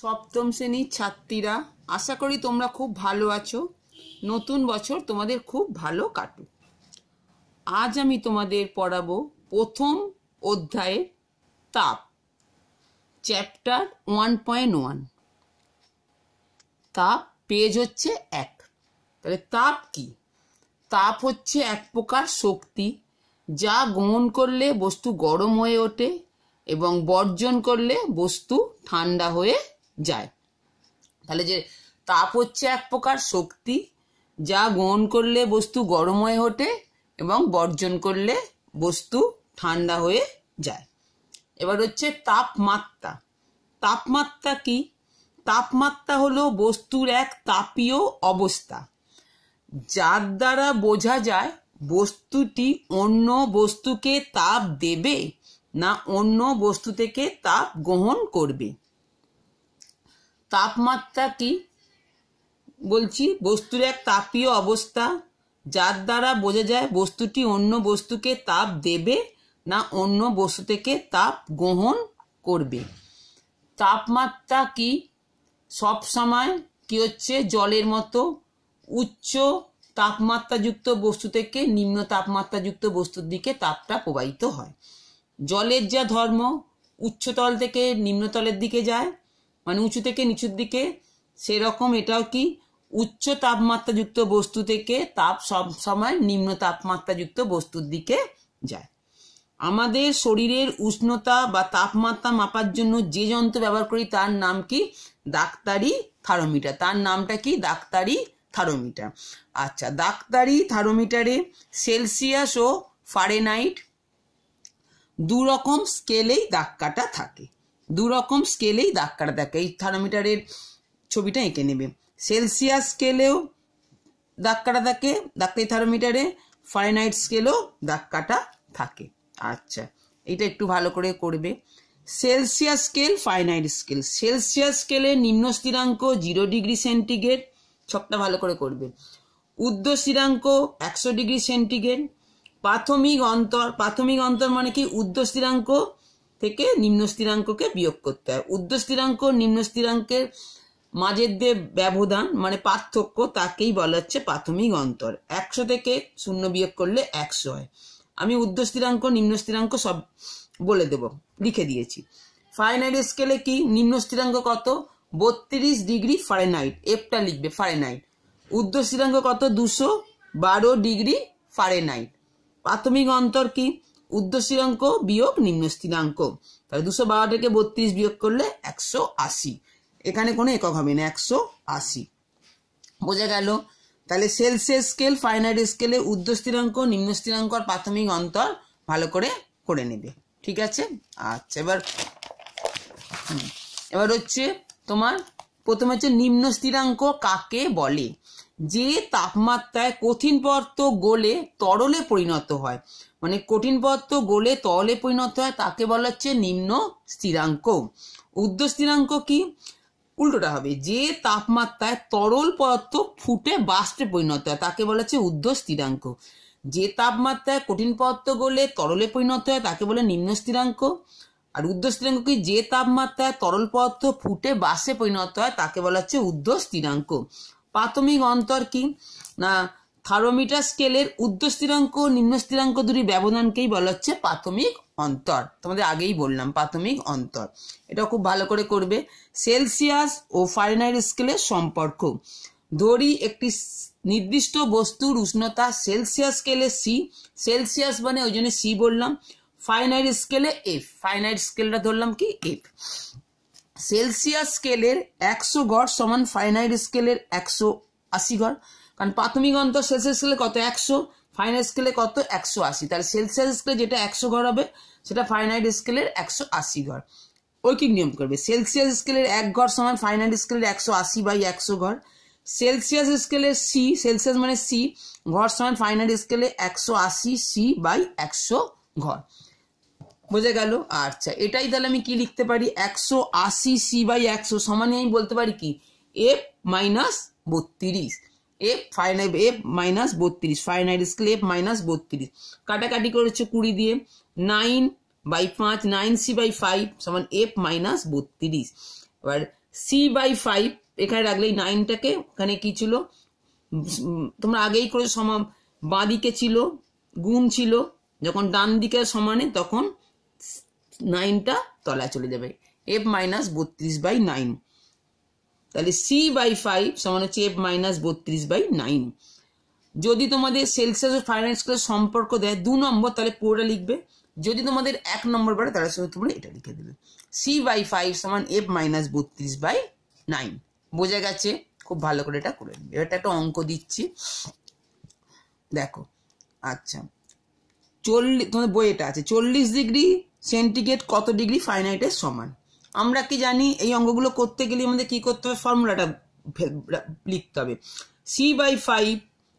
সপ্তম শ্রেণীর ছাত্রীরা আশা করি তোমরা খুব ভালো আছো নতুন বছর তোমাদের খুব ভালো কাটুক আজ আমি তোমাদের পড়াবো প্রথম অধ্যায়ের তাপ চ্যাপ্টার ওয়ান পয়েন্ট ওয়ান তাপ পেজ হচ্ছে এক তাহলে তাপ কি তাপ হচ্ছে এক প্রকার শক্তি যা গ্রহণ করলে বস্তু গরম হয়ে ওঠে এবং বর্জন করলে বস্তু ঠান্ডা হয়ে যায় তাহলে যে তাপ হচ্ছে এক প্রকার শক্তি যা গ্রহণ করলে বস্তু গরম হয়ে ওঠে এবং বর্জন করলে বস্তু ঠান্ডা হয়ে যায় এবার হচ্ছে তাপমাত্রা তাপমাত্রা কি তাপমাত্রা হলো বস্তুর এক তাপীয় অবস্থা যার দ্বারা বোঝা যায় বস্তুটি অন্য বস্তুকে তাপ দেবে না অন্য বস্তু থেকে তাপ গ্রহণ করবে তাপমাত্রা কি বলছি বস্তুর এক তাপীয় অবস্থা যার দ্বারা বোঝা যায় বস্তুটি অন্য বস্তুকে তাপ দেবে না অন্য বস্তু থেকে তাপ গ্রহণ করবে তাপমাত্রা কি সব সময় কি হচ্ছে জলের মতো উচ্চ তাপমাত্রাযুক্ত বস্তু থেকে নিম্ন তাপমাত্রাযুক্ত বস্তুর দিকে তাপটা প্রবাহিত হয় জলের যা ধর্ম উচ্চতল থেকে নিম্নতলের দিকে যায় মানে উঁচু থেকে নিচুর দিকে সেরকম এটাও কি উচ্চ তাপমাত্রাযুক্ত বস্তু থেকে তাপ সব সময় নিম্ন তাপমাত্রাযুক্ত বস্তুর দিকে যায় আমাদের শরীরের উষ্ণতা বা তাপমাত্রা মাপার জন্য যে যন্ত্র ব্যবহার করি তার নাম কি ডাক্তারি থার্মোমিটার তার নামটা কি ডাক্তারি থার্মোমিটার আচ্ছা ডাক্তারি থার্মোমিটারে সেলসিয়াস ও ফারেনাইট দু রকম স্কেলেই দাগ কাটা থাকে দুরকম স্কেলেই দাগ কাটা থাকে এই থার্মোমিটারের ছবিটা এঁকে নেবে সেলসিয়াস স্কেলেও দাগ কাটা থাকে দাগটা এই থার্মোমিটারে ফারেনহাইট স্কেলেও দাগ কাটা থাকে আচ্ছা এটা একটু ভালো করে করবে Celsius scale Fahrenheit scale Celsius স্কেলে নিম্ন স্থিরাঙ্ক জিরো ডিগ্রি সেন্টিগ্রেড ছকটা ভালো করে করবে উর্ধ্ব স্থিরাঙ্ক একশো ডিগ্রি সেন্টিগ্রেড প্রাথমিক অন্তর প্রাথমিক অন্তর মানে কি উর্ধ্ব স্থিরাঙ্ক থেকে নিম্ন স্থিরাঙ্ককে বিয়োগ করতে হয় উর্ধ স্থিরাঙ্ক নিম্ন স্থিরাঙ্কের মাঝের যে ব্যবধান মানে পার্থক্য তাকেই বলা হচ্ছে প্রাথমিক অন্তর একশো থেকে শূন্য বিয়োগ করলে একশো হয় আমি উর্ধ স্থিরাঙ্ক নিম্ন স্থিরাঙ্ক সব বলে দেব লিখে দিয়েছি ফাইনাইট স্কেলে কি নিম্ন স্থিরাঙ্ক কত বত্রিশ ডিগ্রি ফারেনহাইট এফটা লিখবে ফারেনহাইট উর্ধ স্থিরাঙ্ক কত দুশো বারো ডিগ্রি ফারেনাইট প্রাথমিক অন্তর কি উর্ধ্বশিরাঙ্ক বিয়োগ নিম্ন স্থিরাঙ্ক তাহলে দুশো বারো থেকে বত্রিশ বিয়োগ করলে একশো আশি এখানে কোনো একক হবে না একশো আশি বোঝা গেল তাহলে সেলসিয়াস স্কেল ফাইনাইট স্কেলে উর্ধ্ব স্থিরাঙ্ক নিম্ন স্থিরাঙ্ক আর প্রাথমিক অন্তর ভালো করে করে নেবে ঠিক আছে আচ্ছা এবার এবার হচ্ছে তোমার প্রথমে হচ্ছে নিম্ন স্থিরাঙ্ক কাকে বলে যে তাপমাত্রায় কঠিন পদার্থ গলে তরলে পরিণত হয় মানে কঠিন পদার্থ গলে তলে পরিণত হয় তাকে বলা হচ্ছে নিম্ন স্থিরাঙ্ক উর্ধ্ব স্থিরাঙ্ক কি উল্টোটা হবে যে তাপমাত্রায় তরল পদার্থ ফুটে বাষ্পে পরিণত হয় তাকে বলা হচ্ছে উর্ধ স্থিরাঙ্ক যে তাপমাত্রায় কঠিন পদার্থ গলে তরলে পরিণত হয় তাকে বলে নিম্ন স্থিরাঙ্ক আর উর্ধ স্থিরাঙ্ক কি যে তাপমাত্রায় তরল পদার্থ ফুটে বাষ্পে পরিণত হয় তাকে বলা হচ্ছে উর্ধ স্থিরাঙ্ক প্রাথমিক অন্তর কি না থার্মোমিটার স্কেলের ঊর্ধ্বস্থিরাঙ্ক নিম্ন স্থিরাঙ্ক দুটি ব্যবধানকেই বলা হচ্ছে প্রাথমিক অন্তর তোমাদের আগেই বললাম প্রাথমিক অন্তর এটা খুব ভালো করে করবে সেলসিয়াস ও ফারেনহাইট স্কেলের সম্পর্ক দড়ি একটি নির্দিষ্ট বস্তুর উষ্ণতা সেলসিয়াস স্কেলে সি সেলসিয়াস মানে ওই জন্য সি বললাম ফাইনাইট স্কেলে এফ ফাইনাইট স্কেলটা ধরলাম কি এফ সেলসিয়াস স্কেলের একশো গড় সমান ফাইনাইট স্কেলের একশো আশি গড় কারণ প্রাথমিক অন্তর সেলস স্কেলে কত একশো ফাইনাল স্কেলে কত একশো আশি তাহলে সেলসিয়াস স্কেলে যেটা একশো ঘর হবে সেটা ফাইনাইট স্কেলের একশো আশি ঘর ঐকিক নিয়ম করবে সেলসিয়াস স্কেলের এক ঘর সমান ফাইনাইট স্কেলের একশো আশি বাই একশো ঘর সেলসিয়াস স্কেলের সি সেলসিয়াস মানে সি ঘর সমান ফাইনাইট স্কেলে একশো আশি সি বাই একশো ঘর বোঝা গেল আচ্ছা এটাই তাহলে আমি কি লিখতে পারি একশো আশি সি বাই একশো সমানে আমি বলতে পারি কি এফ মাইনাস বত্রিশ এফ ফাইনাইভ এফ মাইনাস বত্রিশ ফাইনাইট স্কেল এফ মাইনাস বত্রিশ কাটাকাটি করেছে কুড়ি দিয়ে নাইন বাই পাঁচ নাইন সি বাই ফাইভ সমান এফ মাইনাস বত্রিশ এবার সি বাই ফাইভ এখানে রাখলে নাইনটাকে ওখানে কি ছিল তোমরা আগেই করে সমা বাঁ দিকে ছিল গুণ ছিল যখন ডান দিকে সমানে তখন নাইনটা তলায় চলে যাবে এফ মাইনাস বত্রিশ বাই নাইন তাহলে সি বাই ফাইভ সমান হচ্ছে এফ মাইনাস বত্রিশ বাই নাইন যদি তোমাদের সেলসিয়াস ও ফাইনান্স ক্লাস সম্পর্ক দেয় দু নম্বর তাহলে পুরোটা লিখবে যদি তোমাদের এক নম্বর বাড়ে তাহলে শুধু তোমরা এটা লিখে দেবে সি বাই ফাইভ সমান এফ মাইনাস বত্রিশ বাই নাইন বোঝা গেছে খুব ভালো করে এটা করে নেবে এটা একটা অঙ্ক দিচ্ছি দেখো আচ্ছা চল্লিশ তোমাদের এটা আছে চল্লিশ ডিগ্রি সেন্টিগ্রেড কত ডিগ্রি ফাইনাইটের সমান আমরা কি জানি এই অঙ্গগুলো করতে গেলে আমাদের কি করতে হবে ফর্মুলাটা লিখতে হবে সি বাই ফাইভ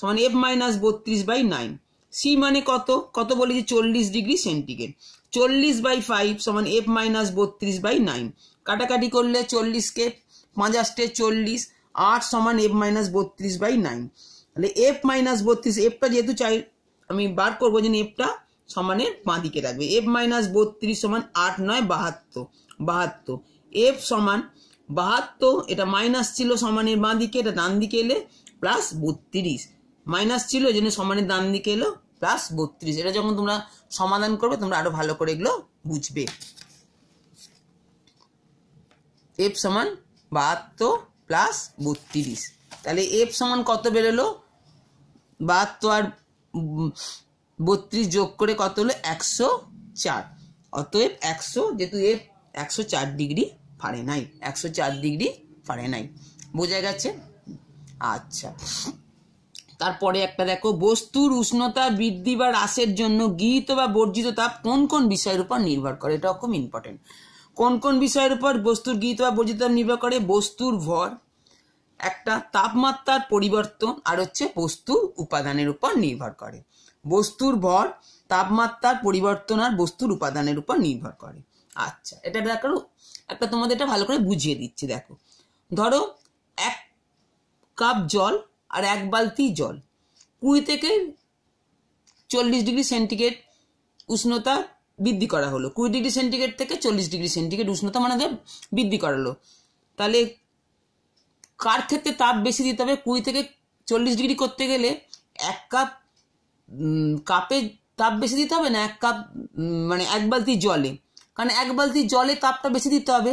সমান এফ মাইনাস বত্রিশ বাই নাইন সি মানে কত কত বলেছি চল্লিশ ডিগ্রি সেন্টিগ্রেড চল্লিশ বাই ফাইভ সমান এফ মাইনাস বত্রিশ বাই নাইন কাটাকাটি করলে চল্লিশকে পাঁচাশটে চল্লিশ আট সমান এফ মাইনাস বত্রিশ বাই নাইন তাহলে এফ মাইনাস বত্রিশ এফটা যেহেতু চাই আমি বার করবো যে এফটা সমানের বাঁ দিকে রাখবে এফ মাইনাস বত্রিশ সমান আট নয় বাহাত্তর বাহাত্তর এফ সমান বাহাত্তর এটা মাইনাস ছিল সমানের বাঁ দিকে এটা ডান দিকে এলে প্লাস বত্রিশ মাইনাস ছিল এই জন্য সমানের ডান দিকে এলো প্লাস বত্রিশ এটা যখন তোমরা সমাধান করবে তোমরা আরো ভালো করে এগুলো বুঝবে এফ সমান বাহাত্তর প্লাস বত্রিশ তাহলে এফ সমান কত বেরোলো বাহাত্তর আর বত্রিশ যোগ করে কত হলো একশো চার অতএব একশো যেহেতু এফ একশো চার ডিগ্রি নাই একশো চার ডিগ্রি নাই বোঝা গেছে আচ্ছা তারপরে একটা দেখো বস্তুর উষ্ণতা বৃদ্ধি বা হ্রাসের জন্য গৃহীত বা বর্জিত তাপ কোন কোন বিষয়ের উপর নির্ভর করে এটা খুব ইম্পর্টেন্ট কোন কোন বিষয়ের উপর বস্তুর গৃহীত বা বর্জিত নির্ভর করে বস্তুর ভর একটা তাপমাত্রার পরিবর্তন আর হচ্ছে বস্তুর উপাদানের উপর নির্ভর করে বস্তুর ভর তাপমাত্রার পরিবর্তন আর বস্তুর উপাদানের উপর নির্ভর করে আচ্ছা এটা দেখো একটা তোমাদের এটা ভালো করে বুঝিয়ে দিচ্ছি দেখো ধরো এক কাপ জল আর এক বালতি জল কুড়ি থেকে চল্লিশ ডিগ্রি সেন্টিগ্রেড উষ্ণতা বৃদ্ধি করা হলো কুড়ি ডিগ্রি সেন্টিগ্রেড থেকে চল্লিশ ডিগ্রি সেন্টিগ্রেড উষ্ণতা মানে বৃদ্ধি করালো তাহলে কার ক্ষেত্রে তাপ বেশি দিতে হবে কুড়ি থেকে চল্লিশ ডিগ্রি করতে গেলে এক কাপ কাপে তাপ বেশি দিতে হবে না এক কাপ মানে এক বালতি জলে কারণ এক বালতি জলে তাপটা বেশি দিতে হবে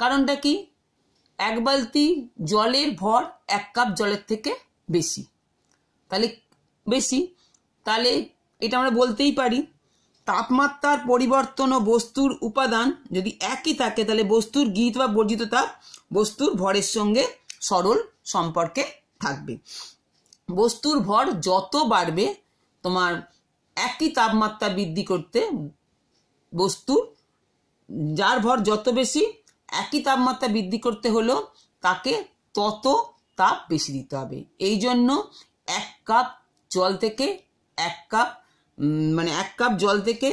কারণটা কি এক বালতি জলের ভর এক কাপ জলের থেকে বেশি তাহলে বেশি তাহলে এটা আমরা বলতেই পারি তাপমাত্রার পরিবর্তন ও বস্তুর উপাদান যদি একই থাকে তাহলে বস্তুর গীত বা বর্জিত তাপ বস্তুর ভরের সঙ্গে সরল সম্পর্কে থাকবে বস্তুর ভর যত বাড়বে তোমার একই তাপমাত্রা বৃদ্ধি করতে বস্তুর যার ভর যত বেশি একই তাপমাত্রা বৃদ্ধি করতে হলো তাকে তত তাপ বেশি দিতে হবে এই জন্য এক কাপ জল থেকে এক কাপ মানে এক কাপ জল থেকে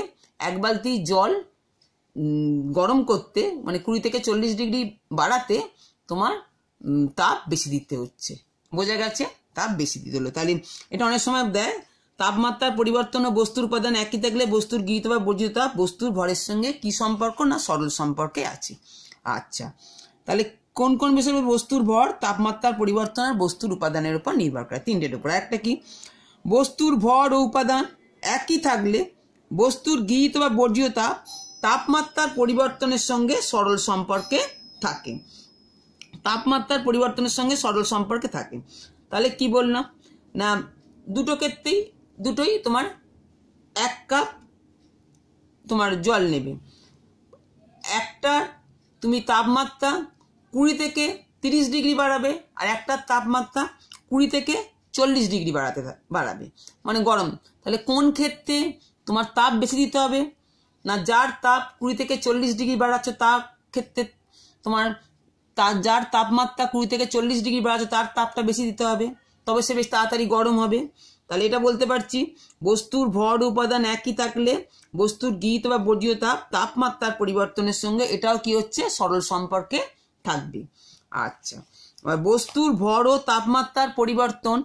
এক বালতি জল গরম করতে মানে কুড়ি থেকে চল্লিশ ডিগ্রি বাড়াতে তোমার তাপ বেশি দিতে হচ্ছে বোঝা গেছে তাপ বেশি দিতে হলো তাহলে এটা অনেক সময় দেয় তাপমাত্রার পরিবর্তন ও বস্তুর উপাদান একই থাকলে বস্তুর গৃহীত বা বর্জিত বস্তুর ভরের সঙ্গে কি সম্পর্ক না সরল সম্পর্কে আছে আচ্ছা তাহলে কোন কোন বিষয়ের বস্তুর ভর তাপমাত্রার পরিবর্তন আর বস্তুর উপাদানের উপর নির্ভর করে তিনটের উপর একটা কি বস্তুর ভর ও উপাদান একই থাকলে বস্তুর গৃহীত বা বর্জীয় তাপ তাপমাত্রার পরিবর্তনের সঙ্গে সরল সম্পর্কে থাকে তাপমাত্রার পরিবর্তনের সঙ্গে সরল সম্পর্কে থাকে তাহলে কি বললাম না দুটো ক্ষেত্রেই দুটোই তোমার এক কাপ তোমার জল নেবে একটা তুমি তাপমাত্রা কুড়ি থেকে তিরিশ ডিগ্রি বাড়াবে আর একটার তাপমাত্রা কুড়ি থেকে চল্লিশ ডিগ্রি বাড়াতে বাড়াবে মানে গরম তাহলে কোন ক্ষেত্রে তোমার তাপ বেশি দিতে হবে না যার তাপ কুড়ি থেকে চল্লিশ ডিগ্রি বাড়াচ্ছ তার ক্ষেত্রে তোমার তা যার তাপমাত্রা কুড়ি থেকে চল্লিশ ডিগ্রি বাড়াচ্ছে তার তাপটা বেশি দিতে হবে তবে সে বেশ তাড়াতাড়ি গরম হবে তাহলে এটা বলতে পারছি বস্তুর ভর উপাদান একই থাকলে বস্তুর গীত বা বর্জীয় তাপ তাপমাত্রার পরিবর্তনের সঙ্গে এটাও কি হচ্ছে সরল সম্পর্কে থাকবে আচ্ছা বস্তুর ভর ও তাপমাত্রার পরিবর্তন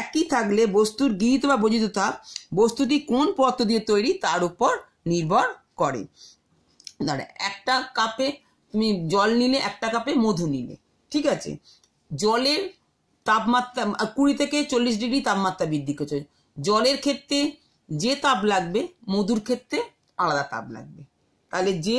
একই থাকলে বস্তুর গীত বা বর্জিত তাপ বস্তুটি কোন পত্র দিয়ে তৈরি তার উপর নির্ভর করে দাঁড়া একটা কাপে তুমি জল নিলে একটা কাপে মধু নিলে ঠিক আছে জলের তাপমাত্রা কুড়ি থেকে চল্লিশ ডিগ্রি তাপমাত্রা বৃদ্ধি করছে জলের ক্ষেত্রে যে তাপ লাগবে মধুর ক্ষেত্রে আলাদা তাপ লাগবে তাহলে যে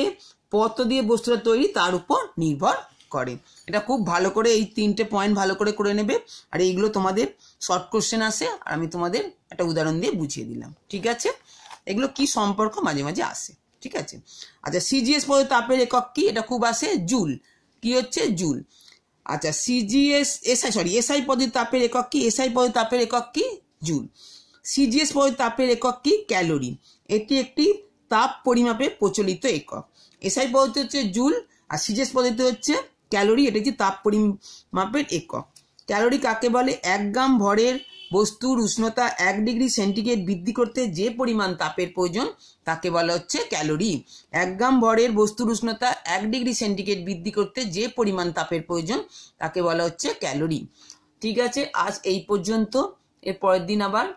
পত্র দিয়ে বস্তুটা তৈরি তার উপর নির্ভর করে এটা খুব ভালো করে এই তিনটে পয়েন্ট ভালো করে করে নেবে আর এইগুলো তোমাদের শর্ট কোশ্চেন আসে আর আমি তোমাদের একটা উদাহরণ দিয়ে বুঝিয়ে দিলাম ঠিক আছে এগুলো কি সম্পর্ক মাঝে মাঝে আসে ঠিক আছে আচ্ছা সিজিএস পদ তাপের একক কি এটা খুব আসে জুল কি হচ্ছে জুল আচ্ছা সিজিএস এসআই সরি এসআই পদের তাপের একক কি এসআই পদের তাপের একক কি জুল সিজিএস পদের তাপের একক কি ক্যালোরি এটি একটি তাপ পরিমাপে প্রচলিত একক এসআই পদ্ধতি হচ্ছে জুল আর সিজিএস পদ্ধতি হচ্ছে ক্যালোরি এটা হচ্ছে তাপ পরিমাপের একক ক্যালোরি কাকে বলে এক গ্রাম ভরের বস্তুর উষ্ণতা এক ডিগ্রি সেন্টিগ্রেড বৃদ্ধি করতে যে পরিমাণ তাপের প্রয়োজন তাকে বলা হচ্ছে ক্যালোরি এক গ্রাম ভরের বস্তুর উষ্ণতা এক ডিগ্রি সেন্টিগ্রেড বৃদ্ধি করতে যে পরিমাণ তাপের প্রয়োজন তাকে বলা হচ্ছে ক্যালোরি ঠিক আছে আজ এই পর্যন্ত এর পরের দিন আবার